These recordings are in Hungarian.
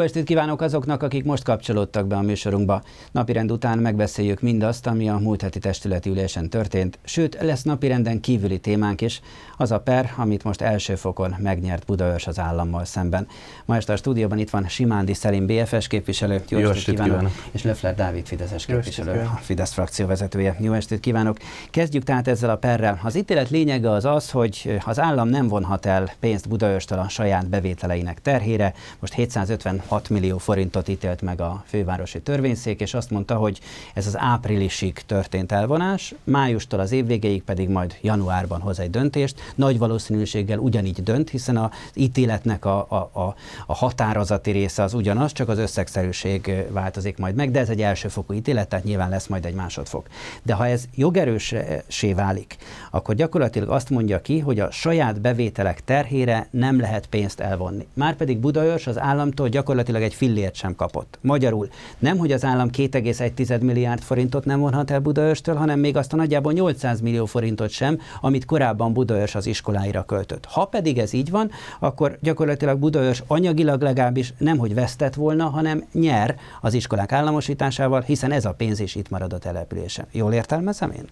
Jó estét kívánok azoknak, akik most kapcsolódtak be a műsorunkba. Napirend után megbeszéljük mindazt, ami a múlt heti testületi ülésen történt, sőt, lesz napirenden kívüli témánk is, az a per, amit most első fokon megnyert Budaörs az állammal szemben. Ma este a stúdióban itt van Simándi Szelim BFS képviselő, jó, jó estét, estét kívánok, kívánok, és Löfler Dávid Fideszes képviselő, a Fidesz frakció vezetője. Jó estét kívánok! Kezdjük tehát ezzel a perrel. Az ítélet lényege az az, hogy az állam nem vonhat el pénzt Budaörstől a saját bevételeinek terhére, most 750 6 millió forintot ítélt meg a fővárosi törvényszék, és azt mondta, hogy ez az áprilisig történt elvonás, májustól az év végéig pedig majd januárban hoz egy döntést. Nagy valószínűséggel ugyanígy dönt, hiszen az ítéletnek a, a, a, a határozati része az ugyanaz, csak az összegszerűség változik majd meg, de ez egy elsőfokú ítélet, tehát nyilván lesz majd egy másodfok. De ha ez jogerősé válik, akkor gyakorlatilag azt mondja ki, hogy a saját bevételek terhére nem lehet pénzt elvonni. Márpedig Budaörs az államtól gyakorlatilag gyakorlatilag egy fillért sem kapott. Magyarul nem, hogy az állam 2,1 milliárd forintot nem vonhat el Budaörstől, hanem még azt a nagyjából 800 millió forintot sem, amit korábban Budaörs az iskoláira költött. Ha pedig ez így van, akkor gyakorlatilag Budaörs anyagilag legalábbis nem, hogy vesztett volna, hanem nyer az iskolák államosításával, hiszen ez a pénz is itt marad a településen. Jól értelmezem én?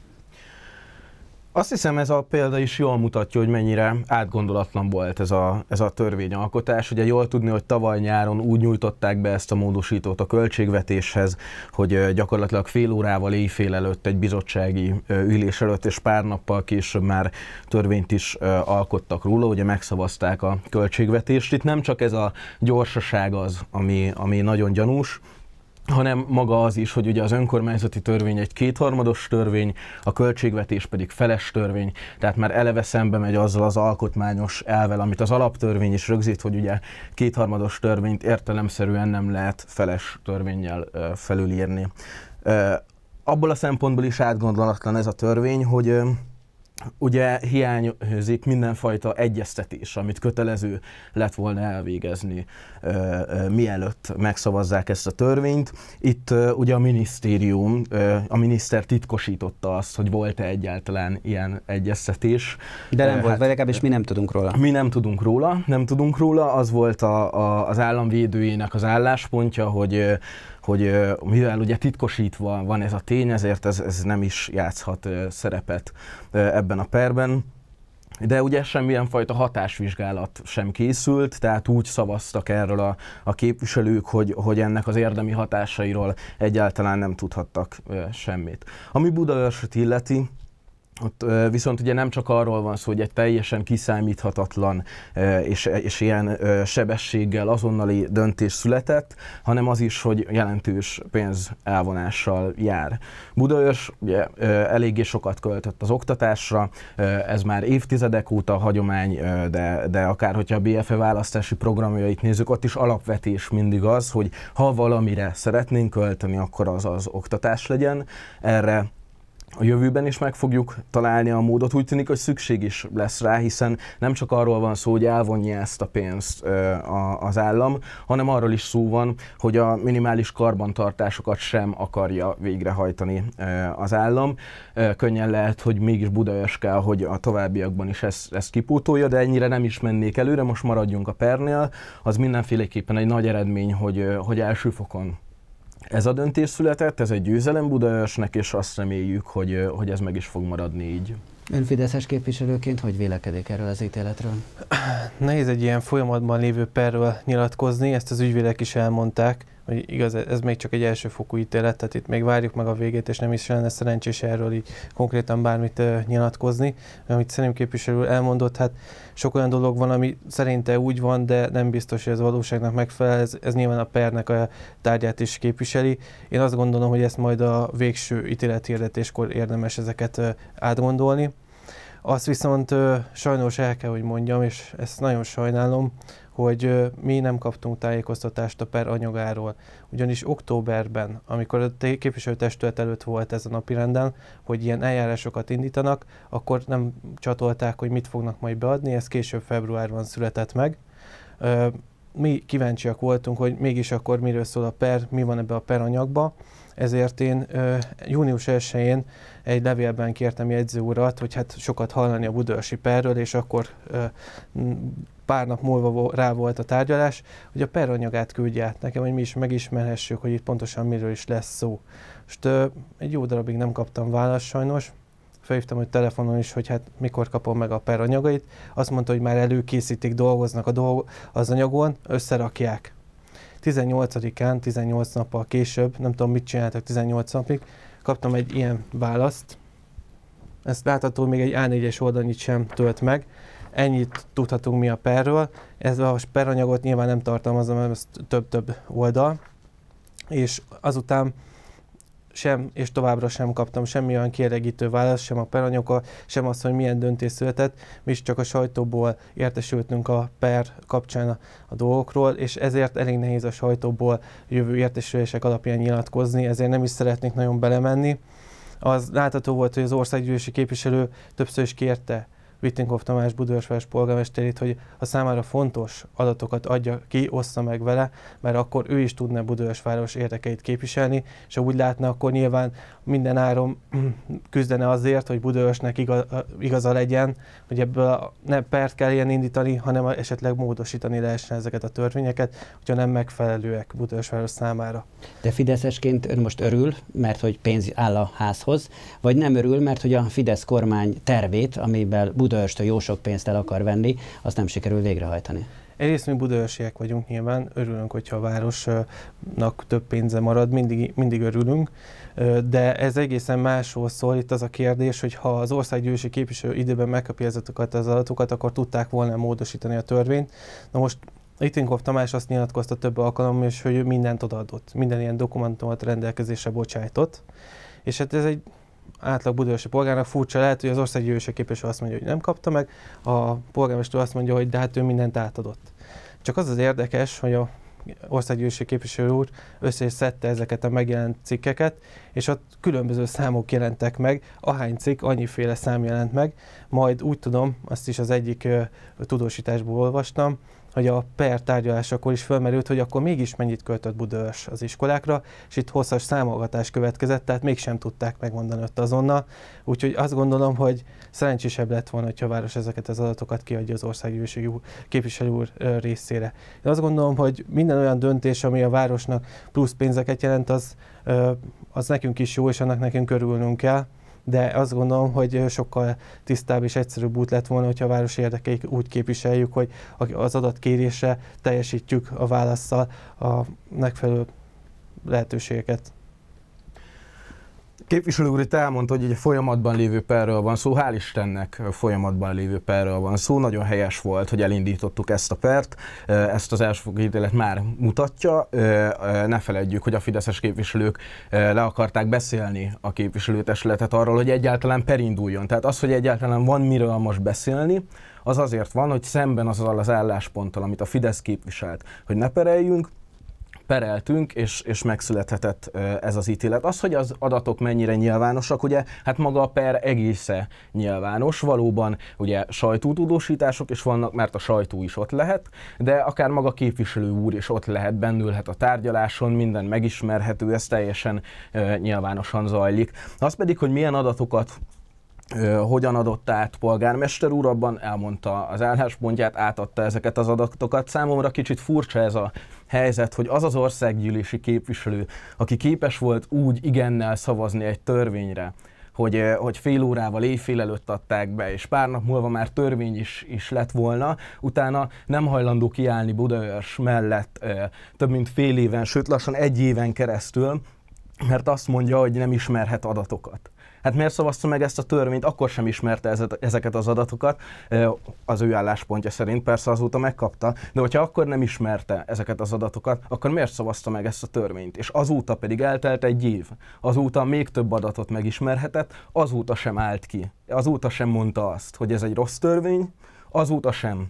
Azt hiszem ez a példa is jól mutatja, hogy mennyire átgondolatlan volt ez a, ez a törvényalkotás. Ugye jól tudni, hogy tavaly nyáron úgy nyújtották be ezt a módosítót a költségvetéshez, hogy gyakorlatilag fél órával éjfél előtt egy bizottsági ülés előtt, és pár nappal később már törvényt is alkottak róla, ugye megszavazták a költségvetést. Itt nem csak ez a gyorsaság az, ami, ami nagyon gyanús, hanem maga az is, hogy ugye az önkormányzati törvény egy kétharmados törvény, a költségvetés pedig feles törvény, tehát már eleve szembe megy azzal az alkotmányos elvel, amit az alaptörvény is rögzít, hogy ugye kétharmados törvényt értelemszerűen nem lehet feles törvényjel felülírni. Abból a szempontból is átgondolatlan ez a törvény, hogy ugye hiányzik mindenfajta egyeztetés, amit kötelező lett volna elvégezni, mielőtt megszavazzák ezt a törvényt. Itt ugye a minisztérium, a miniszter titkosította azt, hogy volt-e egyáltalán ilyen egyeztetés. De nem hát, volt, vagy legalábbis mi nem tudunk róla. Mi nem tudunk róla, nem tudunk róla. Az volt a, a, az államvédőjének az álláspontja, hogy hogy mivel ugye titkosítva van ez a tény, ezért ez, ez nem is játszhat szerepet ebben a perben. De ugye semmilyen fajta hatásvizsgálat sem készült, tehát úgy szavaztak erről a, a képviselők, hogy, hogy ennek az érdemi hatásairól egyáltalán nem tudhattak semmit. Ami Budaörsöt illeti, ott viszont ugye nem csak arról van szó, hogy egy teljesen kiszámíthatatlan és, és ilyen sebességgel azonnali döntés született, hanem az is, hogy jelentős pénz elvonással jár. Budaörs ugye eléggé sokat költött az oktatásra, ez már évtizedek óta hagyomány, de, de akár hogyha a BFE választási programjait nézzük, ott is alapvetés mindig az, hogy ha valamire szeretnénk költeni, akkor az az oktatás legyen. Erre a jövőben is meg fogjuk találni a módot. Úgy tűnik, hogy szükség is lesz rá, hiszen nem csak arról van szó, hogy elvonja ezt a pénzt az állam, hanem arról is szó van, hogy a minimális karbantartásokat sem akarja végrehajtani az állam. Könnyen lehet, hogy mégis Budaös kell, hogy a továbbiakban is ezt, ezt kipótolja, de ennyire nem is mennék előre, most maradjunk a pernél. Az mindenféleképpen egy nagy eredmény, hogy, hogy első fokon ez a döntés született, ez egy győzelem Budaörsnek, és azt reméljük, hogy, hogy ez meg is fog maradni így. Ön Fideszes képviselőként hogy vélekedik erről az ítéletről? Nehéz egy ilyen folyamatban lévő perről nyilatkozni, ezt az ügyvédek is elmondták igaz, e-, ez még csak egy elsőfokú ítélet, tehát itt még várjuk meg a végét, és nem is lenne szerencsés erről így konkrétan bármit uh, nyilatkozni. Amit szerint képviselő elmondott, hát sok olyan dolog van, ami szerinte úgy van, de nem biztos, hogy ez valóságnak megfelel, ez, ez nyilván a pernek a tárgyát is képviseli. Én azt gondolom, hogy ezt majd a végső ítélethirdetéskor érdemes ezeket uh, átgondolni. Azt viszont uh, sajnos el kell, hogy mondjam, és ezt nagyon sajnálom, hogy mi nem kaptunk tájékoztatást a per anyagáról. Ugyanis októberben, amikor a képviselőtestület előtt volt ez a napirenden, hogy ilyen eljárásokat indítanak, akkor nem csatolták, hogy mit fognak majd beadni, ez később februárban született meg. Mi kíváncsiak voltunk, hogy mégis akkor miről szól a per, mi van ebbe a per anyagba, ezért én június 1-én egy levélben kértem jegyző urat, hogy hát sokat hallani a budörsi perről, és akkor pár nap múlva rá volt a tárgyalás, hogy a peronyagát küldje át nekem, hogy mi is megismerhessük, hogy itt pontosan miről is lesz szó. Most egy jó darabig nem kaptam választ sajnos, felhívtam, hogy telefonon is, hogy hát mikor kapom meg a peronyagait. azt mondta, hogy már előkészítik, dolgoznak a dolgo- az anyagon, összerakják. 18-án, 18 nappal később, nem tudom mit csináltak 18 napig, kaptam egy ilyen választ, ezt látható még egy A4-es oldalnyit sem tölt meg, Ennyit tudhatunk mi a perről. Ez a peranyagot nyilván nem tartalmazza, mert ez több-több oldal. És azután sem, és továbbra sem kaptam semmi olyan kielégítő választ, sem a peranyoka, sem azt, hogy milyen döntés született, mi is csak a sajtóból értesültünk a per kapcsán a, a dolgokról, és ezért elég nehéz a sajtóból jövő értesülések alapján nyilatkozni, ezért nem is szeretnék nagyon belemenni. Az látható volt, hogy az országgyűlési képviselő többször is kérte Wittinkov Tamás Budőrsváros polgármesterét, hogy a számára fontos adatokat adja ki, ossza meg vele, mert akkor ő is tudna Budőrsváros érdekeit képviselni, és ha úgy látna, akkor nyilván minden áron küzdene azért, hogy Budőrsnek igaza, igaza legyen, hogy ebből nem pert kelljen indítani, hanem esetleg módosítani lehessen ezeket a törvényeket, hogyha nem megfelelőek Budőrsváros számára. De Fideszesként ön most örül, mert hogy pénz áll a házhoz, vagy nem örül, mert hogy a Fidesz kormány tervét, amiben Budvörs Budaörstől jó sok pénzt el akar venni, azt nem sikerül végrehajtani. Egyrészt mi budaörsiek vagyunk nyilván, örülünk, hogyha a városnak több pénze marad, mindig, mindig örülünk, de ez egészen másról szól. Itt az a kérdés, hogy ha az országgyűlési képviselő időben megkapja ezeket az adatokat, akkor tudták volna módosítani a törvényt. Na most Litvinkov Tamás azt nyilatkozta több alkalommal, és hogy ő mindent odaadott, minden ilyen dokumentumot rendelkezésre bocsájtott. És hát ez egy átlag budapesti polgárnak furcsa lehet, hogy az országgyűlési képviselő azt mondja, hogy nem kapta meg, a polgármester azt mondja, hogy de hát ő mindent átadott. Csak az az érdekes, hogy a országgyűlési képviselő úr összeszedte ezeket a megjelent cikkeket, és ott különböző számok jelentek meg, ahány cikk, annyiféle szám jelent meg, majd úgy tudom, azt is az egyik tudósításból olvastam, hogy a per tárgyalásakor is felmerült, hogy akkor mégis mennyit költött Budaörs az iskolákra, és itt hosszas számolgatás következett, tehát mégsem tudták megmondani ott azonnal. Úgyhogy azt gondolom, hogy szerencsésebb lett volna, hogyha a város ezeket az adatokat kiadja az országgyűlési képviselő úr részére. Én azt gondolom, hogy minden olyan döntés, ami a városnak plusz pénzeket jelent, az, az nekünk is jó, és annak nekünk örülnünk kell de azt gondolom, hogy sokkal tisztább és egyszerűbb út lett volna, hogyha a város érdekeik úgy képviseljük, hogy az adatkérésre teljesítjük a válaszsal a megfelelő lehetőségeket képviselő úr itt elmondta, hogy egy folyamatban lévő perről van szó, hál' Istennek folyamatban lévő perről van szó, nagyon helyes volt, hogy elindítottuk ezt a pert, ezt az első ítélet már mutatja, ne feledjük, hogy a fideszes képviselők le akarták beszélni a képviselőtestületet arról, hogy egyáltalán perinduljon. Tehát az, hogy egyáltalán van miről most beszélni, az azért van, hogy szemben azzal az állásponttal, amit a Fidesz képviselt, hogy ne pereljünk, pereltünk, és, és megszülethetett ez az ítélet. Az, hogy az adatok mennyire nyilvánosak, ugye, hát maga a per egésze nyilvános, valóban ugye sajtótudósítások is vannak, mert a sajtó is ott lehet, de akár maga képviselő úr is ott lehet, bennülhet a tárgyaláson, minden megismerhető, ez teljesen nyilvánosan zajlik. Az pedig, hogy milyen adatokat hogyan adott át polgármester úr, abban elmondta az álláspontját, átadta ezeket az adatokat. Számomra kicsit furcsa ez a helyzet, hogy az az országgyűlési képviselő, aki képes volt úgy igennel szavazni egy törvényre, hogy, hogy fél órával éjfél előtt adták be, és pár nap múlva már törvény is, is lett volna, utána nem hajlandó kiállni Budaörs mellett több mint fél éven, sőt lassan egy éven keresztül, mert azt mondja, hogy nem ismerhet adatokat. Hát miért szavazta meg ezt a törvényt? Akkor sem ismerte ezeket az adatokat, az ő álláspontja szerint, persze azóta megkapta, de hogyha akkor nem ismerte ezeket az adatokat, akkor miért szavazta meg ezt a törvényt? És azóta pedig eltelt egy év, azóta még több adatot megismerhetett, azóta sem állt ki, azóta sem mondta azt, hogy ez egy rossz törvény, azóta sem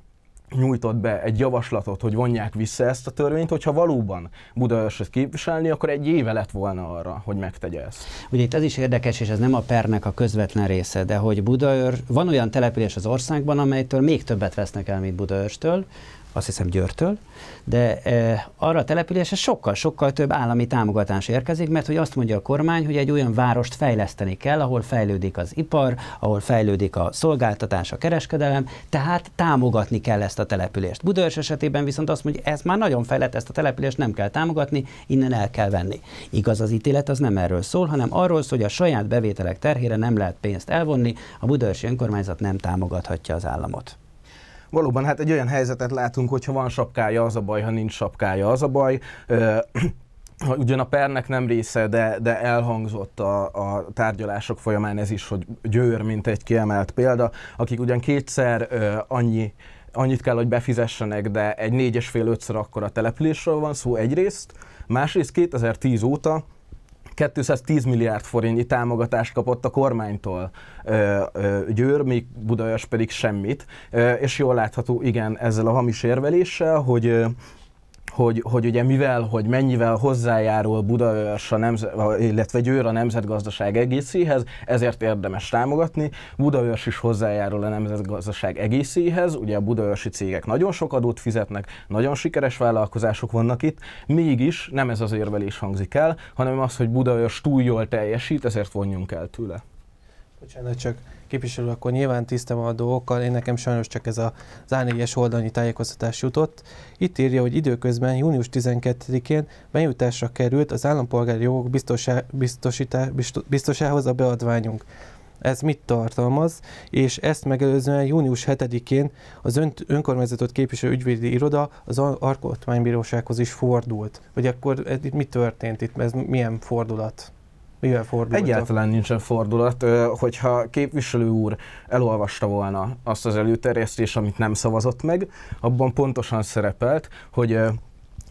nyújtott be egy javaslatot, hogy vonják vissza ezt a törvényt, hogyha valóban őrsöt képviselni, akkor egy éve lett volna arra, hogy megtegye ezt. Ugye itt ez is érdekes, és ez nem a pernek a közvetlen része, de hogy Budaőr, van olyan település az országban, amelytől még többet vesznek el, mint őrstől, azt hiszem Győrtől, de e, arra a településre sokkal-sokkal több állami támogatás érkezik, mert hogy azt mondja a kormány, hogy egy olyan várost fejleszteni kell, ahol fejlődik az ipar, ahol fejlődik a szolgáltatás, a kereskedelem, tehát támogatni kell ezt a települést. Budaörs esetében viszont azt mondja, ez már nagyon fejlett, ezt a települést nem kell támogatni, innen el kell venni. Igaz, az ítélet az nem erről szól, hanem arról szól, hogy a saját bevételek terhére nem lehet pénzt elvonni, a budaörsi önkormányzat nem támogathatja az államot. Valóban, hát egy olyan helyzetet látunk, hogyha van sapkája, az a baj, ha nincs sapkája, az a baj. Ö, Ugyan a pernek nem része, de, de elhangzott a, a tárgyalások folyamán ez is, hogy Győr, mint egy kiemelt példa, akik ugyan kétszer ö, annyi annyit kell, hogy befizessenek, de egy négyes fél ötször a településről van szó egyrészt, másrészt 2010 óta 210 milliárd forintnyi támogatást kapott a kormánytól Győr, még Budajas pedig semmit. És jól látható, igen, ezzel a hamis érveléssel, hogy hogy, hogy ugye mivel, hogy mennyivel hozzájárul Buda a nemzet, illetve Győr a nemzetgazdaság egészéhez, ezért érdemes támogatni. Buda is hozzájárul a nemzetgazdaság egészéhez, ugye a Buda cégek nagyon sok adót fizetnek, nagyon sikeres vállalkozások vannak itt, mégis nem ez az érvelés hangzik el, hanem az, hogy Buda túl jól teljesít, ezért vonjunk el tőle. Bocsánat, csak képviselő, akkor nyilván tisztem a dolgokkal, én nekem sajnos csak ez a zánégyes oldalnyi tájékoztatás jutott. Itt írja, hogy időközben június 12-én bejutásra került az állampolgári jogok biztosá, biztosához a beadványunk ez mit tartalmaz, és ezt megelőzően június 7-én az ön, önkormányzatot képviselő ügyvédi iroda az Alkotmánybírósághoz is fordult. Vagy akkor ez, itt mi történt itt, ez milyen fordulat? Mivel fordult? Egyáltalán nincsen fordulat. Hogyha képviselő úr elolvasta volna azt az előterjesztést, amit nem szavazott meg, abban pontosan szerepelt, hogy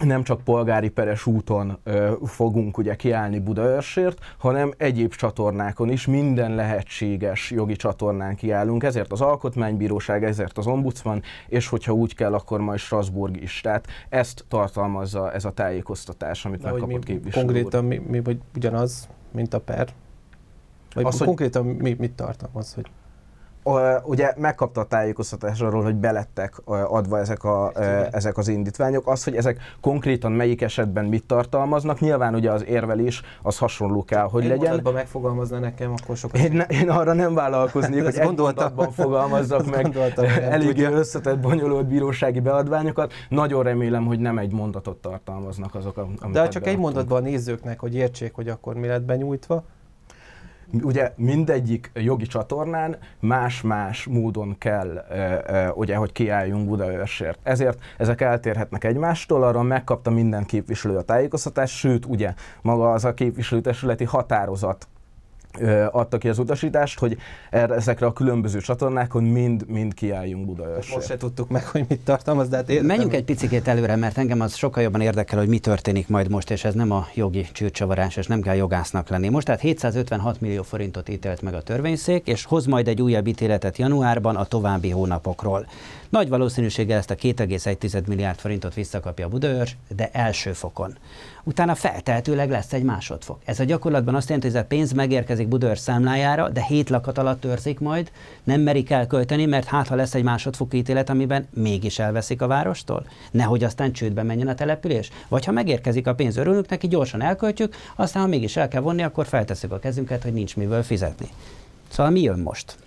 nem csak polgári peres úton ö, fogunk ugye kiállni Budaörsért, hanem egyéb csatornákon is minden lehetséges jogi csatornán kiállunk, ezért az Alkotmánybíróság, ezért az Ombudsman, és hogyha úgy kell, akkor majd Strasbourg is. Tehát ezt tartalmazza ez a tájékoztatás, amit De megkapott mi, képviselő Konkrétan mi, mi, vagy ugyanaz, mint a per? Vagy az, konkrétan hogy... mit, mit tartalmaz? Hogy ugye megkapta a tájékoztatás arról, hogy belettek adva ezek, a, ezek az indítványok. Az, hogy ezek konkrétan melyik esetben mit tartalmaznak, nyilván ugye az érvelés az hasonló kell, hogy egy legyen. Egy megfogalmazna nekem, akkor sokat... Én, ne, én arra nem vállalkoznék, hogy egy fogalmazzak meg eléggé összetett, bonyolult bírósági beadványokat. Nagyon remélem, hogy nem egy mondatot tartalmaznak azok, amiket De csak beadtunk. egy mondatban a nézőknek, hogy értsék, hogy akkor mi lett benyújtva, ugye mindegyik jogi csatornán más-más módon kell, ugye, hogy kiálljunk Budaörsért. Ezért ezek eltérhetnek egymástól, arra megkapta minden képviselő a tájékoztatást, sőt, ugye maga az a képviselőtestületi határozat adta ki az utasítást, hogy erre, ezekre a különböző csatornákon mind-mind kiálljunk Budaörsre. Most se tudtuk meg, hogy mit tartalmaz, de hát értem. Menjünk egy picit előre, mert engem az sokkal jobban érdekel, hogy mi történik majd most, és ez nem a jogi csűrcsavarás, és nem kell jogásznak lenni. Most tehát 756 millió forintot ítélt meg a törvényszék, és hoz majd egy újabb ítéletet januárban a további hónapokról. Nagy valószínűséggel ezt a 2,1 milliárd forintot visszakapja a Budaörs, de első fokon utána feltehetőleg lesz egy másodfok. Ez a gyakorlatban azt jelenti, hogy ez a pénz megérkezik Budör számlájára, de hét lakat alatt törzik majd, nem merik elkölteni, mert hát ha lesz egy másodfok ítélet, amiben mégis elveszik a várostól, nehogy aztán csődbe menjen a település. Vagy ha megérkezik a pénz, örülünk neki, gyorsan elköltjük, aztán ha mégis el kell vonni, akkor felteszük a kezünket, hogy nincs miből fizetni. Szóval mi jön most?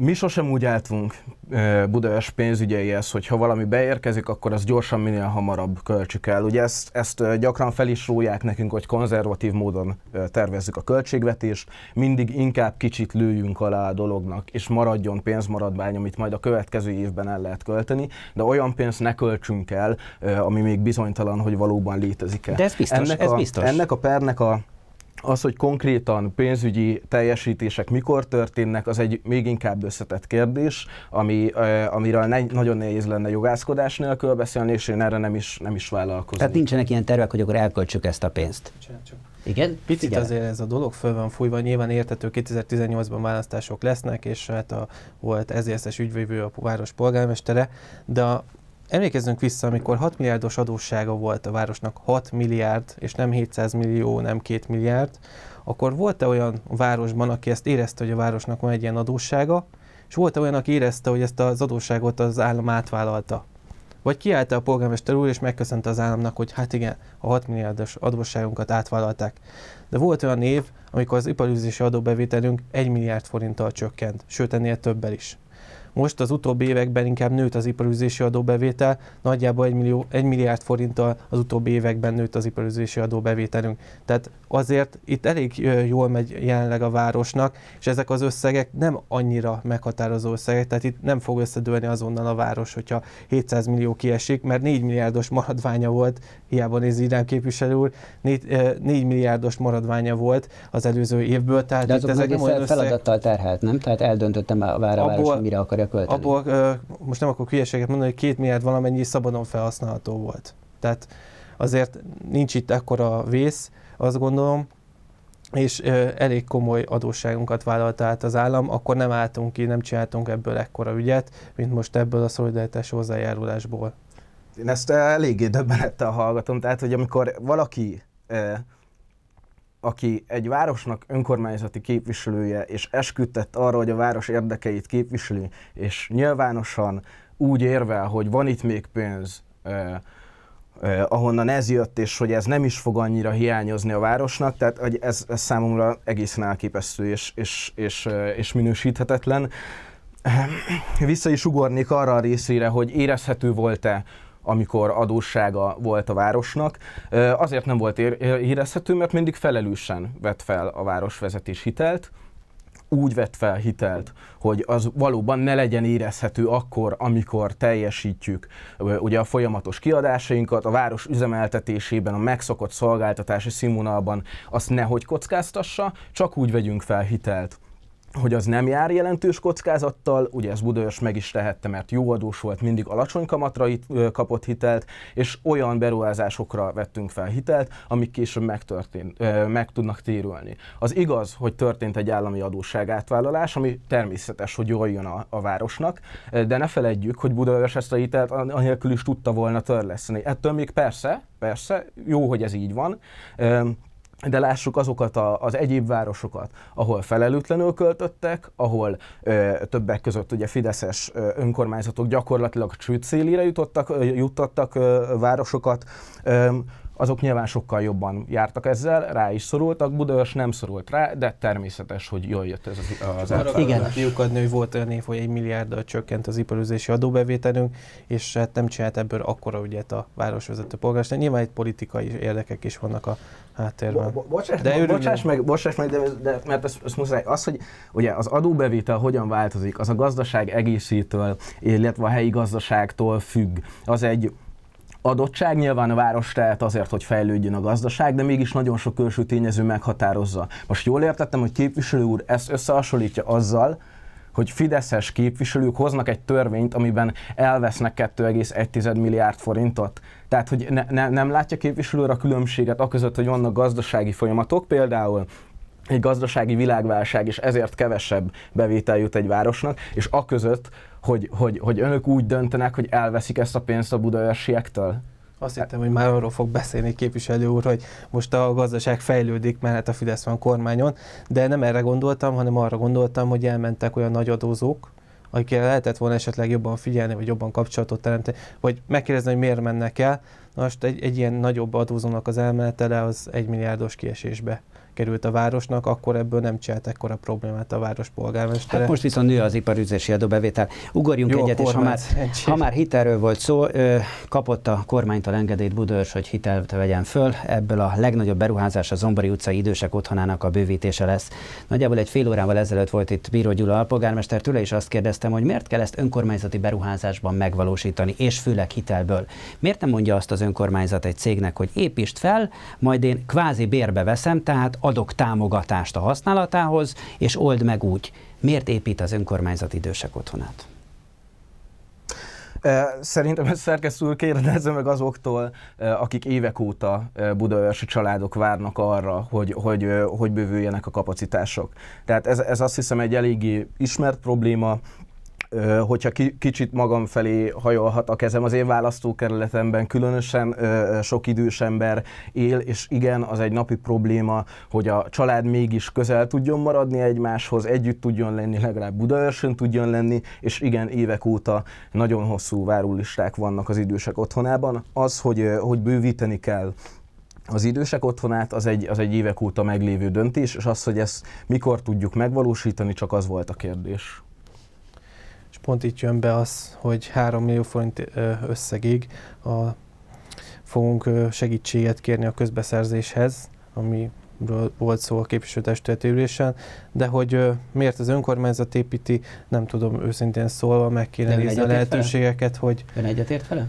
mi sosem úgy álltunk e, Budaörs pénzügyeihez, hogy ha valami beérkezik, akkor az gyorsan minél hamarabb költsük el. Ugye ezt, ezt e, gyakran fel is róják nekünk, hogy konzervatív módon e, tervezzük a költségvetést, mindig inkább kicsit lőjünk alá a dolognak, és maradjon pénzmaradvány, amit majd a következő évben el lehet költeni, de olyan pénzt ne költsünk el, ami még bizonytalan, hogy valóban létezik-e. De ez biztos, ennek ez a, biztos. Ennek a pernek a az, hogy konkrétan pénzügyi teljesítések mikor történnek, az egy még inkább összetett kérdés, ami, amiről ne, nagyon nehéz lenne jogászkodás nélkül beszélni, és én erre nem is, nem is vállalkozom. Tehát nincsenek ilyen tervek, hogy akkor elköltsük ezt a pénzt. Csak. Igen? Picit Figyelj. azért ez a dolog föl van fújva, nyilván értető 2018-ban választások lesznek, és hát a, volt ezérszes ügyvévő a város polgármestere, de a Emlékezzünk vissza, amikor 6 milliárdos adóssága volt a városnak, 6 milliárd, és nem 700 millió, nem 2 milliárd, akkor volt-e olyan városban, aki ezt érezte, hogy a városnak van egy ilyen adóssága, és volt-e olyan, aki érezte, hogy ezt az adósságot az állam átvállalta? Vagy kiállta a polgármester úr, és megköszönte az államnak, hogy hát igen, a 6 milliárdos adósságunkat átvállalták. De volt olyan év, amikor az iparűzési adóbevételünk 1 milliárd forinttal csökkent, sőt ennél többel is. Most az utóbbi években inkább nőtt az iparüzési adóbevétel, nagyjából 1, millió, 1 milliárd forinttal az utóbbi években nőtt az iparüzési adóbevételünk. Tehát azért itt elég jól megy jelenleg a városnak, és ezek az összegek nem annyira meghatározó összegek, tehát itt nem fog összedőlni azonnal a város, hogyha 700 millió kiesik, mert 4 milliárdos maradványa volt, hiába nézi Irán képviselő úr, 4, 4 milliárdos maradványa volt az előző évből, tehát De azok itt ezek nem olyan összegek... feladattal terhelt, nem? Tehát eldöntöttem a város, mire akarja költeni. Abból, most nem akarok hülyeséget mondani, hogy két milliárd valamennyi szabadon felhasználható volt. Tehát azért nincs itt ekkora vész, azt gondolom, és elég komoly adósságunkat vállalt át az állam, akkor nem álltunk ki, nem csináltunk ebből ekkora ügyet, mint most ebből a szolidaritás hozzájárulásból. Én ezt eléggé döbbenettel hallgatom, tehát hogy amikor valaki aki egy városnak önkormányzati képviselője, és esküdtett arra, hogy a város érdekeit képviseli, és nyilvánosan úgy érvel, hogy van itt még pénz, eh, eh, ahonnan ez jött, és hogy ez nem is fog annyira hiányozni a városnak, tehát hogy ez, ez számomra egészen elképesztő és, és, és, és minősíthetetlen. Vissza is ugornék arra a részére, hogy érezhető volt-e amikor adóssága volt a városnak. Azért nem volt érezhető, mert mindig felelősen vett fel a városvezetés hitelt, úgy vett fel hitelt, hogy az valóban ne legyen érezhető akkor, amikor teljesítjük ugye a folyamatos kiadásainkat, a város üzemeltetésében, a megszokott szolgáltatási színvonalban, azt nehogy kockáztassa, csak úgy vegyünk fel hitelt, hogy az nem jár jelentős kockázattal, ugye ez Budaörs meg is tehette, mert jó adós volt, mindig alacsony kamatra hit, kapott hitelt, és olyan beruházásokra vettünk fel hitelt, amik később megtörtént, meg tudnak térülni. Az igaz, hogy történt egy állami adósság átvállalás, ami természetes, hogy jól jön a, a városnak, de ne felejtjük, hogy Budaörs ezt a hitelt anélkül is tudta volna törleszteni. Ettől még persze, persze, jó, hogy ez így van, de lássuk azokat a, az egyéb városokat, ahol felelőtlenül költöttek, ahol ö, többek között ugye fideszes önkormányzatok gyakorlatilag csőd szélére jutottak, juttattak ö, városokat, ö, azok nyilván sokkal jobban jártak ezzel, rá is szorultak, Budaörs nem szorult rá, de természetes, hogy jól jött ez az, az Arra Igen, kiukadni, hogy volt olyan év, hogy egy milliárddal csökkent az iparüzési adóbevételünk, és hát nem csinált ebből akkora ügyet a városvezető polgármester. Nyilván itt politikai érdekek is vannak a háttérben. Bo- bocsás, de bo- bocsáss meg, bocsáss meg de, de, mert ezt, ezt muszáj, az, hogy ugye az adóbevétel hogyan változik, az a gazdaság egészétől, illetve a helyi gazdaságtól függ. Az egy adottság. Nyilván a város tehet azért, hogy fejlődjön a gazdaság, de mégis nagyon sok külső tényező meghatározza. Most jól értettem, hogy képviselő úr ezt összehasonlítja azzal, hogy fideszes képviselők hoznak egy törvényt, amiben elvesznek 2,1 milliárd forintot. Tehát, hogy ne, ne, nem látja képviselőre a különbséget, aközött, hogy vannak gazdasági folyamatok, például egy gazdasági világválság, és ezért kevesebb bevétel jut egy városnak, és aközött, hogy, hogy, hogy önök úgy döntenek, hogy elveszik ezt a pénzt a budaörsiektől? Azt hittem, hogy már arról fog beszélni képviselő úr, hogy most a gazdaság fejlődik, mert a Fidesz van kormányon, de nem erre gondoltam, hanem arra gondoltam, hogy elmentek olyan nagy adózók, akikkel lehetett volna esetleg jobban figyelni, vagy jobban kapcsolatot teremteni, vagy megkérdezni, hogy miért mennek el. Most egy, egy ilyen nagyobb adózónak az elmenetele az egy milliárdos kiesésbe került a városnak, akkor ebből nem csinált ekkora problémát a város polgármestere. Hát most viszont nő az iparüzési adóbevétel. Ugorjunk Jó, egyet, és ha már, ha már hitelről volt szó, kapott a kormánytól engedélyt Budörs, hogy hitelt vegyen föl. Ebből a legnagyobb beruházás a Zombori utcai idősek otthonának a bővítése lesz. Nagyjából egy fél órával ezelőtt volt itt Bíró Gyula alpolgármester, tőle is azt kérdeztem, hogy miért kell ezt önkormányzati beruházásban megvalósítani, és főleg hitelből. Miért nem mondja azt az önkormányzat egy cégnek, hogy építsd fel, majd én kvázi bérbe veszem, tehát adok támogatást a használatához, és old meg úgy. Miért épít az önkormányzat idősek otthonát? Szerintem ezt szerkesztő kérdezze meg azoktól, akik évek óta budaörsi családok várnak arra, hogy, hogy, hogy bővüljenek a kapacitások. Tehát ez, ez azt hiszem egy eléggé ismert probléma, hogyha kicsit magam felé hajolhat a kezem, az én választókerületemben különösen sok idős ember él, és igen, az egy napi probléma, hogy a család mégis közel tudjon maradni egymáshoz, együtt tudjon lenni, legalább Budaörsön tudjon lenni, és igen, évek óta nagyon hosszú várólisták vannak az idősek otthonában. Az, hogy, hogy bővíteni kell az idősek otthonát az egy, az egy évek óta meglévő döntés, és az, hogy ezt mikor tudjuk megvalósítani, csak az volt a kérdés pont itt jön be az, hogy 3 millió forint összegig a, fogunk segítséget kérni a közbeszerzéshez, ami volt szó a képviselőtestületi ülésen, de hogy miért az önkormányzat építi, nem tudom őszintén szólva, meg kéne nézni a lehetőségeket, fel? hogy... Ön egyetért vele?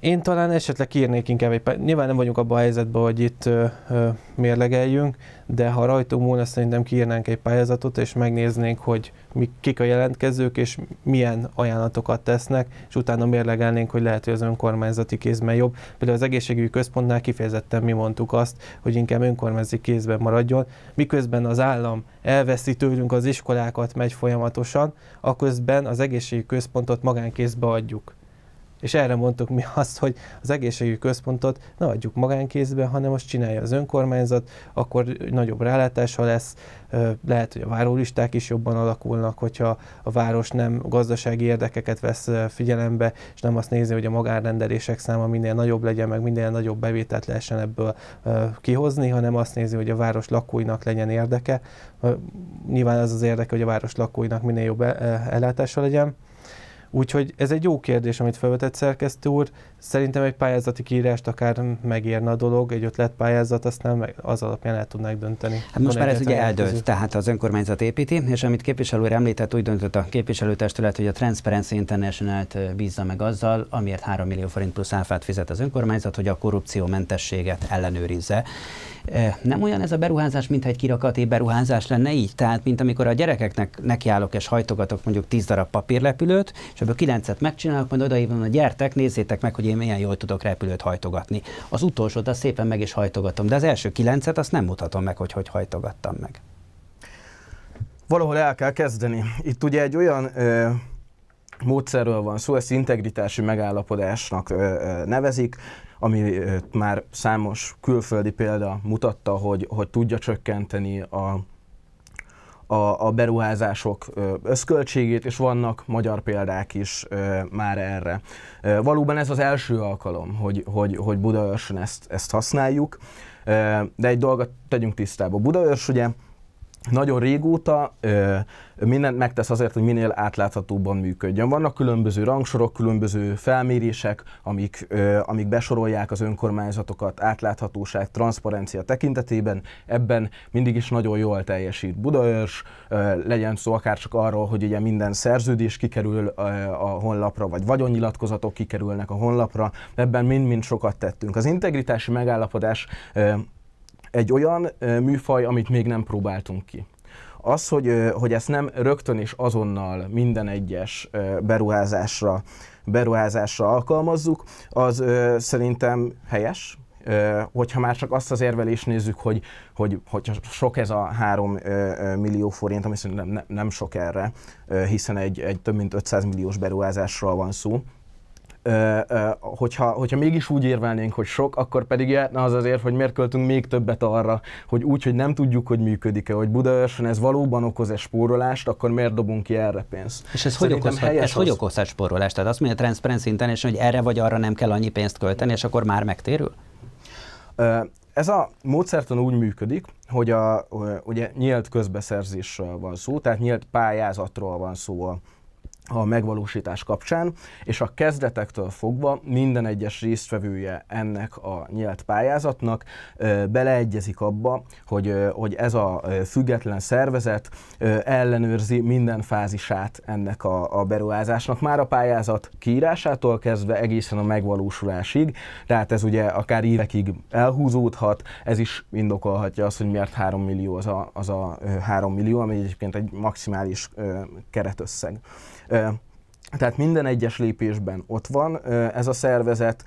Én talán esetleg írnék inkább egy pár, nyilván nem vagyunk abban a helyzetben, hogy itt ö, ö, mérlegeljünk, de ha rajtunk múlna, szerintem kiírnánk egy pályázatot, és megnéznénk, hogy mi, kik a jelentkezők, és milyen ajánlatokat tesznek, és utána mérlegelnénk, hogy lehet, hogy az önkormányzati kézben jobb. Például az egészségügyi központnál kifejezetten mi mondtuk azt, hogy inkább önkormányzati kézben maradjon, miközben az állam elveszi tőlünk az iskolákat, megy folyamatosan, aközben az egészségügyi központot magánkézbe adjuk. És erre mondtuk mi azt, hogy az egészségügyi központot ne adjuk magánkézbe, hanem azt csinálja az önkormányzat, akkor nagyobb rálátása lesz, lehet, hogy a várólisták is jobban alakulnak, hogyha a város nem gazdasági érdekeket vesz figyelembe, és nem azt nézi, hogy a magánrendelések száma minél nagyobb legyen, meg minél nagyobb bevételt lehessen ebből kihozni, hanem azt nézi, hogy a város lakóinak legyen érdeke. Nyilván az az érdeke, hogy a város lakóinak minél jobb e, e, ellátása legyen. Úgyhogy ez egy jó kérdés, amit felvetett szerkesztő úr, Szerintem egy pályázati kiírást akár megérne a dolog, egy ötletpályázat, azt nem az alapján el tudnák dönteni. Hát most már ez ugye eldőlt, közül. tehát az önkormányzat építi, és amit képviselő úr említett, úgy döntött a képviselőtestület, hogy a Transparency international bízza meg azzal, amiért 3 millió forint plusz áfát fizet az önkormányzat, hogy a korrupciómentességet ellenőrizze. Nem olyan ez a beruházás, mintha egy kirakati beruházás lenne így, tehát mint amikor a gyerekeknek nekiállok és hajtogatok mondjuk 10 darab papírlepülőt, és ebből 9-et megcsinálok, majd odaívom, a gyertek, nézzétek meg, hogy én milyen jól tudok repülőt hajtogatni. Az utolsót azt szépen meg is hajtogatom, de az első kilencet azt nem mutatom meg, hogy hogy hajtogattam meg. Valahol el kell kezdeni. Itt ugye egy olyan ö, módszerről van szó, ezt integritási megállapodásnak ö, ö, nevezik, ami ö, már számos külföldi példa mutatta, hogy, hogy tudja csökkenteni a a, a beruházások összköltségét, és vannak magyar példák is már erre. Valóban ez az első alkalom, hogy, hogy, hogy Budaörsön ezt, ezt használjuk, de egy dolgot tegyünk tisztába. Budaörs ugye nagyon régóta ö, mindent megtesz azért, hogy minél átláthatóbban működjön. Vannak különböző rangsorok, különböző felmérések, amik, ö, amik besorolják az önkormányzatokat átláthatóság, transzparencia tekintetében. Ebben mindig is nagyon jól teljesít Budaörs, ö, legyen szó akár csak arról, hogy ugye minden szerződés kikerül a honlapra, vagy vagyonnyilatkozatok kikerülnek a honlapra. Ebben mind-mind sokat tettünk. Az integritási megállapodás ö, egy olyan műfaj, amit még nem próbáltunk ki. Az, hogy, hogy ezt nem rögtön és azonnal minden egyes beruházásra, beruházásra alkalmazzuk, az szerintem helyes, hogyha már csak azt az érvelést nézzük, hogy, hogy, hogy sok ez a 3 millió forint, ami szerintem nem, nem sok erre, hiszen egy, egy több mint 500 milliós beruházásról van szó, hogyha, hogyha mégis úgy érvelnénk, hogy sok, akkor pedig jelentne az azért, hogy miért költünk még többet arra, hogy úgy, hogy nem tudjuk, hogy működik-e, hogy Budaörsön ez valóban okoz-e spórolást, akkor miért dobunk ki erre pénzt. És ez, Szerintem hogy, ez az... hogy spórolást? Tehát azt mondja a Transparency International, hogy erre vagy arra nem kell annyi pénzt költeni, és akkor már megtérül? Ez a módszertan úgy működik, hogy a, ugye nyílt közbeszerzésről van szó, tehát nyílt pályázatról van szó a a megvalósítás kapcsán, és a kezdetektől fogva minden egyes résztvevője ennek a nyílt pályázatnak beleegyezik abba, hogy, hogy ez a független szervezet ellenőrzi minden fázisát ennek a, a beruházásnak, már a pályázat kiírásától kezdve egészen a megvalósulásig, tehát ez ugye akár évekig elhúzódhat, ez is indokolhatja azt, hogy miért 3 millió az a, az a 3 millió, ami egyébként egy maximális keretösszeg. Okay Tehát minden egyes lépésben ott van ez a szervezet,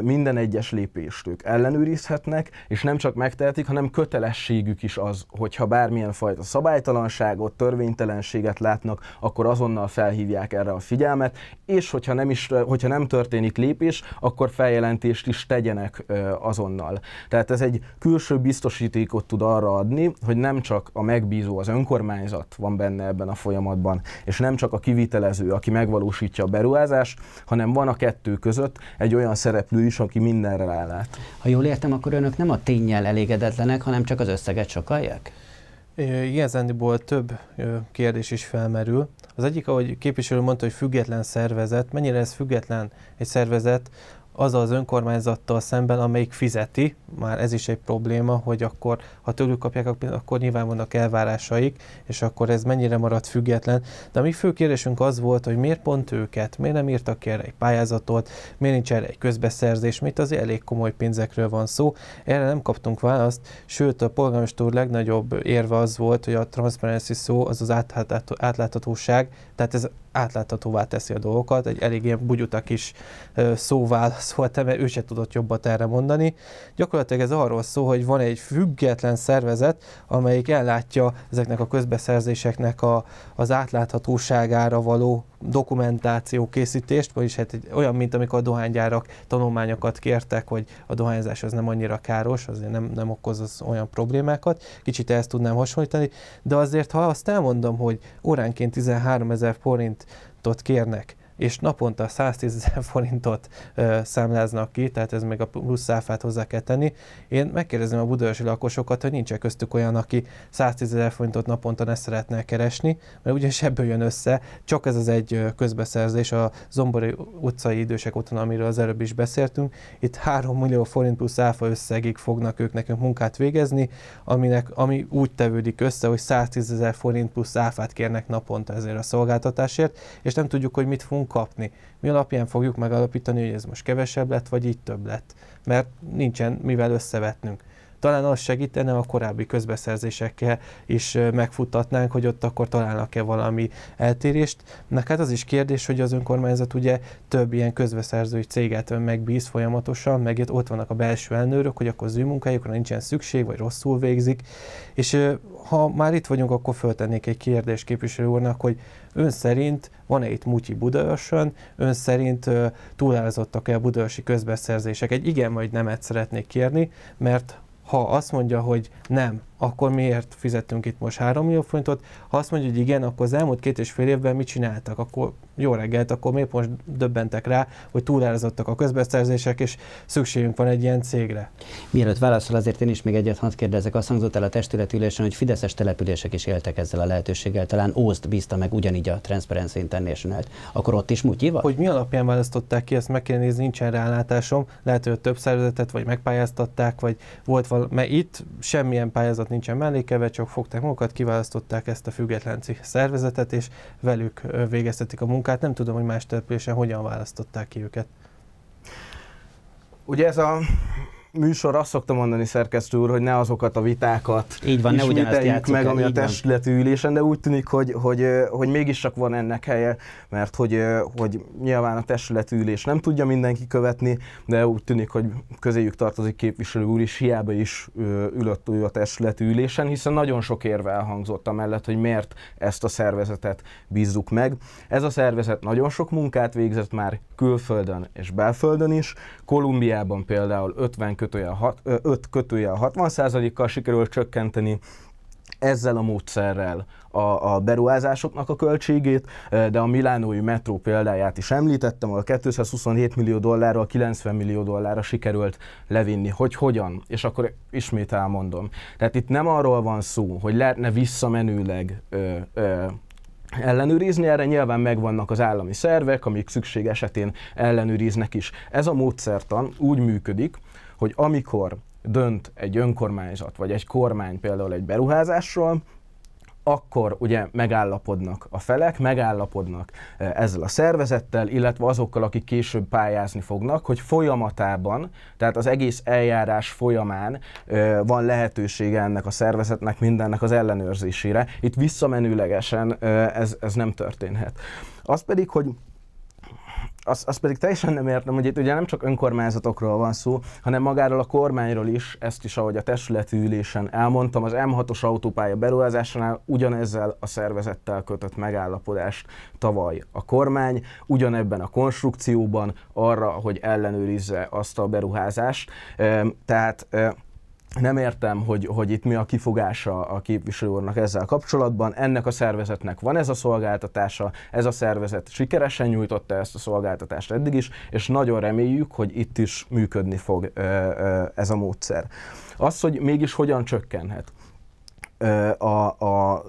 minden egyes lépést ők ellenőrizhetnek, és nem csak megtehetik, hanem kötelességük is az, hogyha bármilyen fajta szabálytalanságot, törvénytelenséget látnak, akkor azonnal felhívják erre a figyelmet, és hogyha nem, is, hogyha nem történik lépés, akkor feljelentést is tegyenek azonnal. Tehát ez egy külső biztosítékot tud arra adni, hogy nem csak a megbízó, az önkormányzat van benne ebben a folyamatban, és nem csak a kivitelező, aki megvalósítja megvalósítja a beruházás, hanem van a kettő között egy olyan szereplő is, aki mindenre rálát. Ha jól értem, akkor önök nem a tényel elégedetlenek, hanem csak az összeget sokalják? Igazándiból több kérdés is felmerül. Az egyik, ahogy képviselő mondta, hogy független szervezet. Mennyire ez független egy szervezet? az az önkormányzattal szemben, amelyik fizeti, már ez is egy probléma, hogy akkor, ha tőlük kapják a pénzt, akkor nyilván vannak elvárásaik, és akkor ez mennyire marad független. De a mi fő kérdésünk az volt, hogy miért pont őket, miért nem írtak ki erre egy pályázatot, miért nincs erre egy közbeszerzés, mert azért elég komoly pénzekről van szó. Erre nem kaptunk választ, sőt a polgármester legnagyobb érve az volt, hogy a transparency szó, az az átláthatóság, tehát ez átláthatóvá teszi a dolgokat, egy elég ilyen bugyuta kis szóválasz szóval volt, mert ő se tudott jobbat erre mondani. Gyakorlatilag ez arról szó, hogy van egy független szervezet, amelyik ellátja ezeknek a közbeszerzéseknek a, az átláthatóságára való dokumentáció készítést, vagyis hát egy, olyan, mint amikor a dohánygyárak tanulmányokat kértek, hogy a dohányzás az nem annyira káros, azért nem, nem okoz az olyan problémákat. Kicsit ezt tudnám hasonlítani, de azért, ha azt elmondom, hogy óránként 13 ezer forintot kérnek és naponta 110 ezer forintot ö, számláznak ki, tehát ez meg a plusz száfát hozzá kell tenni. Én megkérdezem a budajosi lakosokat, hogy nincs köztük olyan, aki 110 ezer forintot naponta ne szeretne keresni, mert ugyanis ebből jön össze, csak ez az egy közbeszerzés, a Zombori utcai idősek otthon, amiről az előbb is beszéltünk, itt 3 millió forint plusz áfa összegig fognak ők nekünk munkát végezni, aminek, ami úgy tevődik össze, hogy 110 ezer forint plusz áfát kérnek naponta ezért a szolgáltatásért, és nem tudjuk, hogy mit fogunk kapni. Mi alapján fogjuk megalapítani, hogy ez most kevesebb lett, vagy így több lett, mert nincsen mivel összevetnünk. Talán az segítene a korábbi közbeszerzésekkel is megfutatnánk, hogy ott akkor találnak-e valami eltérést. Na hát az is kérdés, hogy az önkormányzat ugye több ilyen közbeszerzői céget megbíz folyamatosan, meg ott vannak a belső elnőrök, hogy akkor az ő munkájukra nincsen szükség, vagy rosszul végzik. És ha már itt vagyunk, akkor föltennék egy kérdést képviselő úrnak, hogy Ön szerint van-e itt mutyi Budaörsön? Ön szerint túlázottak-e a budaörsi közbeszerzések? Egy igen vagy nemet szeretnék kérni, mert ha azt mondja, hogy nem, akkor miért fizettünk itt most 3 millió forintot? Ha azt mondja, hogy igen, akkor az elmúlt két és fél évben mit csináltak? Akkor jó reggelt, akkor miért most döbbentek rá, hogy túlárazottak a közbeszerzések, és szükségünk van egy ilyen cégre? Mielőtt válaszol, azért én is még egyet hadd kérdezek. Azt hangzott el a testületülésen, hogy fideszes települések is éltek ezzel a lehetőséggel. Talán Ózt bízta meg ugyanígy a Transparency international -t. Akkor ott is mutyi van? Hogy mi alapján választották ki, ezt meg kell nézni, nincsen rálátásom. Lehet, hogy több szervezetet, vagy megpályáztatták, vagy volt valami, mert itt semmilyen pályázat nincsen mellékeve, csak fogták magukat, kiválasztották ezt a független szervezetet, és velük végeztetik a munkát. Nem tudom, hogy más településen hogyan választották ki őket. Ugye ez a műsor, azt szoktam mondani szerkesztő úr, hogy ne azokat a vitákat így van, ne ugyanazt meg, ami a testületű ülésen, de úgy tűnik, hogy, hogy, hogy mégis csak van ennek helye, mert hogy, hogy nyilván a testületű ülés nem tudja mindenki követni, de úgy tűnik, hogy közéjük tartozik képviselő úr is, hiába is ülött ő a testületű ülésen, hiszen nagyon sok érve elhangzott a mellett, hogy miért ezt a szervezetet bízzuk meg. Ez a szervezet nagyon sok munkát végzett már külföldön és belföldön is. Kolumbiában például 50 5 kötője kötőjel 60%-kal sikerül csökkenteni, ezzel a módszerrel a, a beruházásoknak a költségét, de a milánói metró példáját is említettem, a 227 millió dollárról 90 millió dollárra sikerült levinni, hogy hogyan, és akkor ismét elmondom. Tehát itt nem arról van szó, hogy lehetne visszamenőleg ö, ö, ellenőrizni, erre nyilván megvannak az állami szervek, amik szükség esetén ellenőriznek is. Ez a módszertan úgy működik, hogy amikor dönt egy önkormányzat, vagy egy kormány például egy beruházásról, akkor ugye megállapodnak a felek, megállapodnak e, ezzel a szervezettel, illetve azokkal, akik később pályázni fognak, hogy folyamatában, tehát az egész eljárás folyamán e, van lehetősége ennek a szervezetnek mindennek az ellenőrzésére. Itt visszamenőlegesen e, ez, ez nem történhet. Az pedig, hogy azt, az pedig teljesen nem értem, hogy itt ugye nem csak önkormányzatokról van szó, hanem magáról a kormányról is, ezt is, ahogy a testületi ülésen elmondtam, az M6-os autópálya beruházásánál ugyanezzel a szervezettel kötött megállapodást tavaly a kormány, ugyanebben a konstrukcióban arra, hogy ellenőrizze azt a beruházást. Tehát nem értem, hogy, hogy itt mi a kifogása a képviselő úrnak ezzel kapcsolatban. Ennek a szervezetnek van ez a szolgáltatása, ez a szervezet sikeresen nyújtotta ezt a szolgáltatást eddig is, és nagyon reméljük, hogy itt is működni fog ez a módszer. Az, hogy mégis hogyan csökkenhet a, a,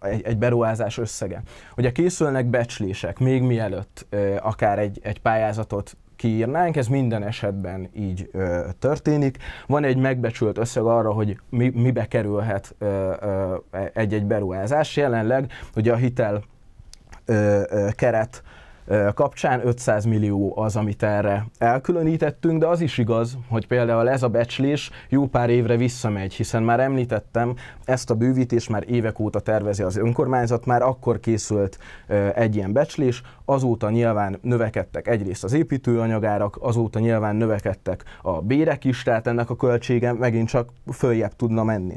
egy, egy beruházás összege. Ugye készülnek becslések, még mielőtt akár egy, egy pályázatot kiírnánk, ez minden esetben így ö, történik. Van egy megbecsült összeg arra, hogy mi, mibe kerülhet e, egy-egy beruházás. Jelenleg ugye a hitel ö, ö, keret kapcsán 500 millió az, amit erre elkülönítettünk, de az is igaz, hogy például ez a becslés jó pár évre visszamegy, hiszen már említettem, ezt a bővítést már évek óta tervezi az önkormányzat, már akkor készült egy ilyen becslés, azóta nyilván növekedtek egyrészt az építőanyagárak, azóta nyilván növekedtek a bérek is, tehát ennek a költsége megint csak följebb tudna menni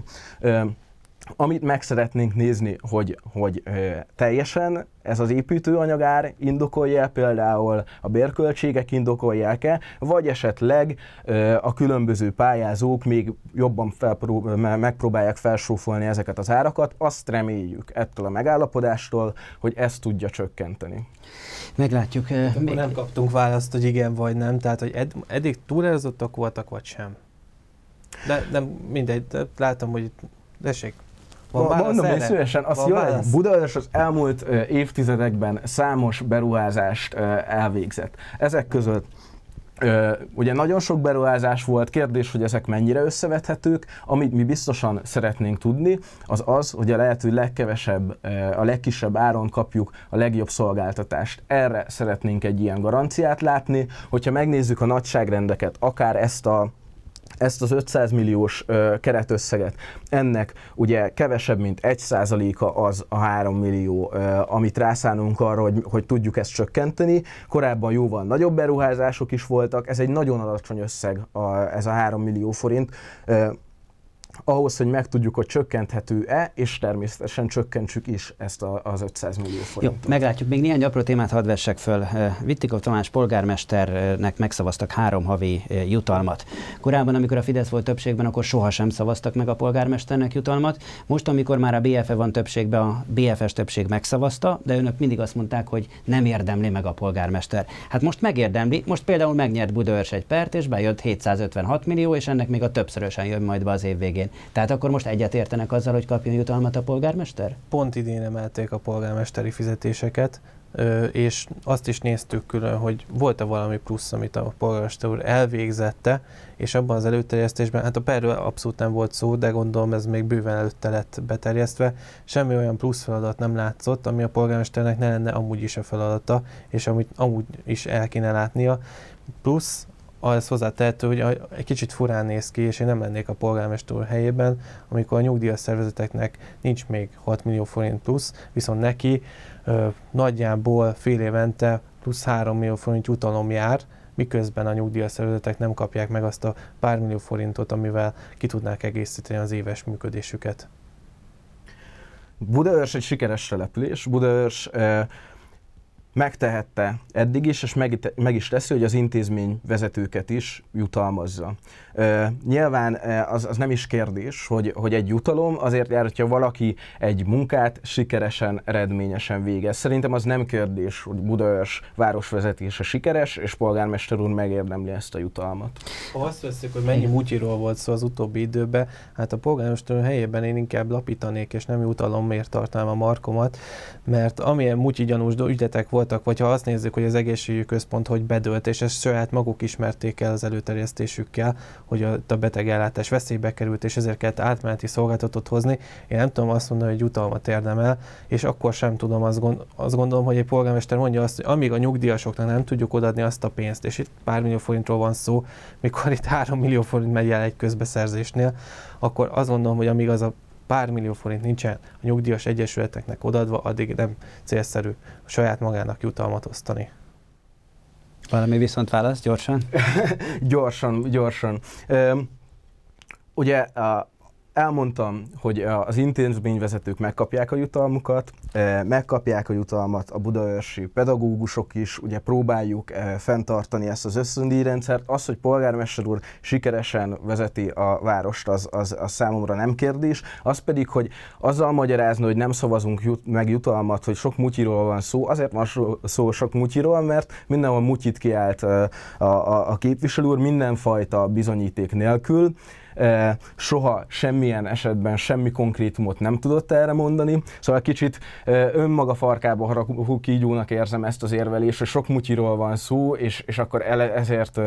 amit meg szeretnénk nézni, hogy, hogy ö, teljesen ez az építőanyagár indokolja például a bérköltségek indokolják-e, vagy esetleg ö, a különböző pályázók még jobban felpró- megpróbálják felsúfolni ezeket az árakat. Azt reméljük ettől a megállapodástól, hogy ezt tudja csökkenteni. Meglátjuk. Hát még... Nem kaptunk választ, hogy igen vagy nem, tehát hogy ed- eddig túlelzottak voltak, vagy sem. De nem mindegy, de látom, hogy tessék, van Ma, mondom én szívesen, azt jól egy Budaörs az elmúlt évtizedekben számos beruházást elvégzett. Ezek között Ö, ugye nagyon sok beruházás volt, kérdés, hogy ezek mennyire összevethetők. Amit mi biztosan szeretnénk tudni, az az, hogy a lehető legkevesebb, a legkisebb áron kapjuk a legjobb szolgáltatást. Erre szeretnénk egy ilyen garanciát látni. Hogyha megnézzük a nagyságrendeket, akár ezt a ezt az 500 milliós keretösszeget, ennek ugye kevesebb, mint 1%-a az a 3 millió, amit rászánunk arra, hogy, hogy tudjuk ezt csökkenteni. Korábban jóval nagyobb beruházások is voltak, ez egy nagyon alacsony összeg, ez a 3 millió forint ahhoz, hogy megtudjuk, hogy csökkenthető-e, és természetesen csökkentsük is ezt a, az 500 millió forintot. Jó, meglátjuk. Még néhány apró témát hadd vessek föl. Eh, Vittikov Tamás polgármesternek megszavaztak három havi eh, jutalmat. Korábban, amikor a Fidesz volt többségben, akkor sohasem szavaztak meg a polgármesternek jutalmat. Most, amikor már a BFE van többségben, a BFS többség megszavazta, de önök mindig azt mondták, hogy nem érdemli meg a polgármester. Hát most megérdemli, most például megnyert Budaörs egy pert, és bejött 756 millió, és ennek még a többszörösen jön majd be az év végén idén. Tehát akkor most egyetértenek azzal, hogy kapjon jutalmat a polgármester? Pont idén emelték a polgármesteri fizetéseket, és azt is néztük külön, hogy volt-e valami plusz, amit a polgármester úr elvégzette, és abban az előterjesztésben, hát a perről abszolút nem volt szó, de gondolom ez még bőven előtte lett beterjesztve, semmi olyan plusz feladat nem látszott, ami a polgármesternek ne lenne amúgy is a feladata, és amit amúgy is el kéne látnia. Plusz az tehető, hogy egy kicsit furán néz ki, és én nem lennék a polgármester helyében, amikor a nyugdíjas szervezeteknek nincs még 6 millió forint plusz, viszont neki ö, nagyjából fél évente plusz 3 millió forint jutalom jár, miközben a nyugdíjas szervezetek nem kapják meg azt a pár millió forintot, amivel ki tudnák egészíteni az éves működésüket. Budaörs egy sikeres település. Budaörs eh, megtehette eddig is, és meg, meg is teszi, hogy az intézmény vezetőket is jutalmazza. Ö, nyilván az, az nem is kérdés, hogy, hogy egy jutalom azért jár, hogyha valaki egy munkát sikeresen, eredményesen végez. Szerintem az nem kérdés, hogy Budaörs városvezetése sikeres, és polgármester úr megérdemli ezt a jutalmat. Ha azt veszük, hogy mennyi mutyiról volt szó az utóbbi időben, hát a polgármester helyében én inkább lapítanék, és nem jutalomért tartanám a markomat, mert amilyen gyanús ügyetek volt, voltak, vagy ha azt nézzük, hogy az egészségügyi központ hogy bedőlt, és ezt saját maguk ismerték el az előterjesztésükkel, hogy a, a betegellátás veszélybe került, és ezért kellett átmeneti szolgáltatót hozni, én nem tudom azt mondani, hogy jutalmat érdemel, és akkor sem tudom, azt, gond, azt gondolom, hogy egy polgármester mondja azt, hogy amíg a nyugdíjasoknak nem tudjuk odaadni azt a pénzt, és itt pár millió forintról van szó, mikor itt három millió forint megy el egy közbeszerzésnél, akkor azt gondolom, hogy amíg az a pár millió forint nincsen a nyugdíjas egyesületeknek odaadva, addig nem célszerű a saját magának jutalmat osztani. Valami viszont válasz, gyorsan? gyorsan, gyorsan. ugye a, elmondtam, hogy eh, az intézményvezetők megkapják a jutalmukat, eh, megkapják a jutalmat a budaörsi pedagógusok is, ugye próbáljuk eh, fenntartani ezt az ösztöndíjrendszert. Az, hogy polgármester úr sikeresen vezeti a várost, az, az, az számomra nem kérdés. Az pedig, hogy azzal magyarázni, hogy nem szavazunk jut, meg jutalmat, hogy sok mutyiról van szó, azért van szó sok mutyiról, mert mindenhol mutyit kiállt a, a, a képviselő úr mindenfajta bizonyíték nélkül soha semmilyen esetben semmi konkrétumot nem tudott erre mondani, szóval kicsit önmaga farkába harakú kígyónak érzem ezt az érvelést, hogy sok mutyiról van szó, és, és akkor ezért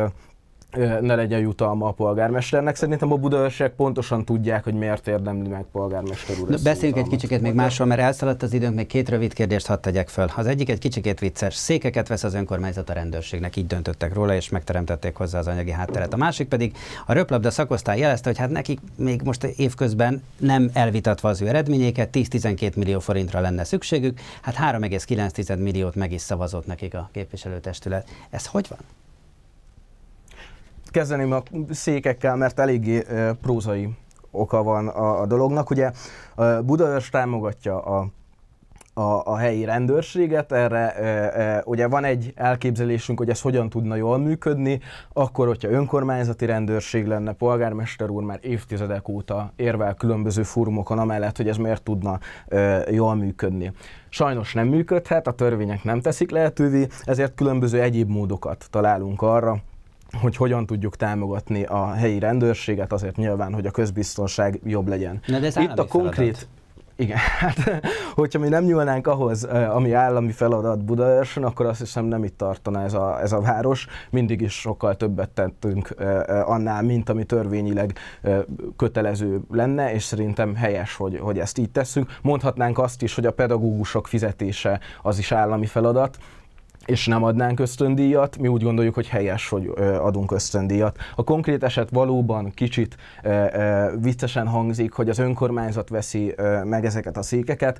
ne legyen jutalma a polgármesternek. Szerintem a budaörsek pontosan tudják, hogy miért érdemli meg polgármester úr. Na, beszéljünk egy kicsikét még másról, mert elszaladt az időnk, még két rövid kérdést hadd tegyek föl. Az egyik egy kicsikét vicces. Székeket vesz az önkormányzat a rendőrségnek, így döntöttek róla, és megteremtették hozzá az anyagi hátteret. A másik pedig a röplabda szakosztály jelezte, hogy hát nekik még most évközben nem elvitatva az ő eredményéket, 10-12 millió forintra lenne szükségük, hát 3,9 milliót meg is szavazott nekik a képviselőtestület. Ez hogy van? kezdeném a székekkel, mert eléggé prózai oka van a, a dolognak. Ugye Budaörs támogatja a a, a helyi rendőrséget, erre e, e, ugye van egy elképzelésünk, hogy ez hogyan tudna jól működni, akkor, hogyha önkormányzati rendőrség lenne, polgármester úr már évtizedek óta érvel különböző fórumokon amellett, hogy ez miért tudna e, jól működni. Sajnos nem működhet, a törvények nem teszik lehetővé, ezért különböző egyéb módokat találunk arra, hogy hogyan tudjuk támogatni a helyi rendőrséget, azért nyilván, hogy a közbiztonság jobb legyen. Na de ez Itt a konkrét, feladat. Igen, hát hogyha mi nem nyúlnánk ahhoz, ami állami feladat Budaörsön, akkor azt hiszem nem itt tartana ez a, ez a város. Mindig is sokkal többet tettünk annál, mint ami törvényileg kötelező lenne, és szerintem helyes, hogy, hogy ezt így tesszük. Mondhatnánk azt is, hogy a pedagógusok fizetése az is állami feladat, és nem adnánk ösztöndíjat, mi úgy gondoljuk, hogy helyes, hogy adunk ösztöndíjat. A konkrét eset valóban kicsit viccesen hangzik, hogy az önkormányzat veszi meg ezeket a székeket,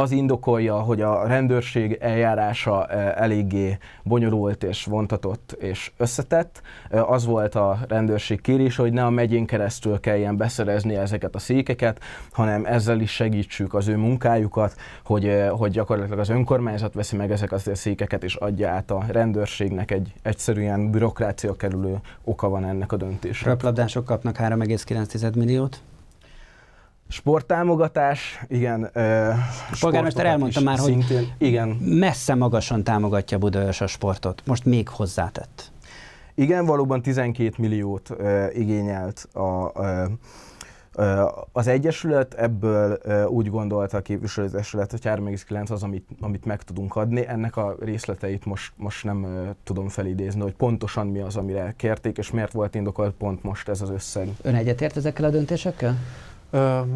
az indokolja, hogy a rendőrség eljárása e, eléggé bonyolult és vontatott és összetett. E, az volt a rendőrség kérés, hogy ne a megyén keresztül kelljen beszerezni ezeket a székeket, hanem ezzel is segítsük az ő munkájukat, hogy, e, hogy gyakorlatilag az önkormányzat veszi meg ezeket a székeket és adja át a rendőrségnek egy egyszerűen bürokrácia kerülő oka van ennek a döntésnek. Röplabdások kapnak 3,9 milliót. Sporttámogatás, igen. A polgármester elmondta már, hogy szintén, igen. messze magasan támogatja Budaörs a sportot. Most még hozzátett. Igen, valóban 12 milliót ö, igényelt a, ö, ö, az Egyesület, ebből ö, úgy gondolta a képviselőzésület, hogy 3,9 az, amit, amit meg tudunk adni. Ennek a részleteit most, most nem ö, tudom felidézni, hogy pontosan mi az, amire kérték, és miért volt indokolt pont most ez az összeg. Ön egyetért ezekkel a döntésekkel?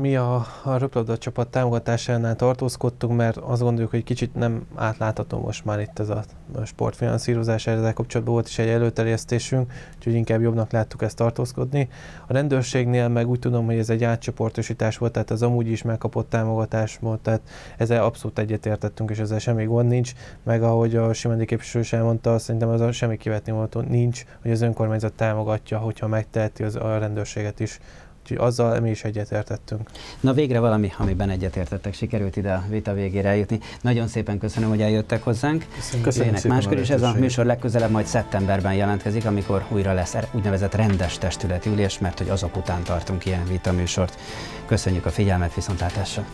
Mi a, a röplabda csapat támogatásánál tartózkodtunk, mert azt gondoljuk, hogy kicsit nem átlátható most már itt ez a sportfinanszírozás, ezzel kapcsolatban volt is egy előterjesztésünk, úgyhogy inkább jobbnak láttuk ezt tartózkodni. A rendőrségnél meg úgy tudom, hogy ez egy átcsoportosítás volt, tehát az amúgy is megkapott támogatás volt, tehát ezzel abszolút egyetértettünk, és ezzel semmi gond nincs, meg ahogy a Simendi képviselő is elmondta, szerintem az a semmi kivetni nincs, hogy az önkormányzat támogatja, hogyha megteheti az, a rendőrséget is Úgyhogy azzal mi is egyetértettünk. Na végre valami, amiben egyetértettek, sikerült ide a vita végére eljutni. Nagyon szépen köszönöm, hogy eljöttek hozzánk. Köszönöm, köszönöm szépen Máskor is ez a műsor legközelebb majd szeptemberben jelentkezik, amikor újra lesz er- úgynevezett rendes testületi ülés, mert hogy azok után tartunk ilyen vita műsort. Köszönjük a figyelmet, viszontlátásra!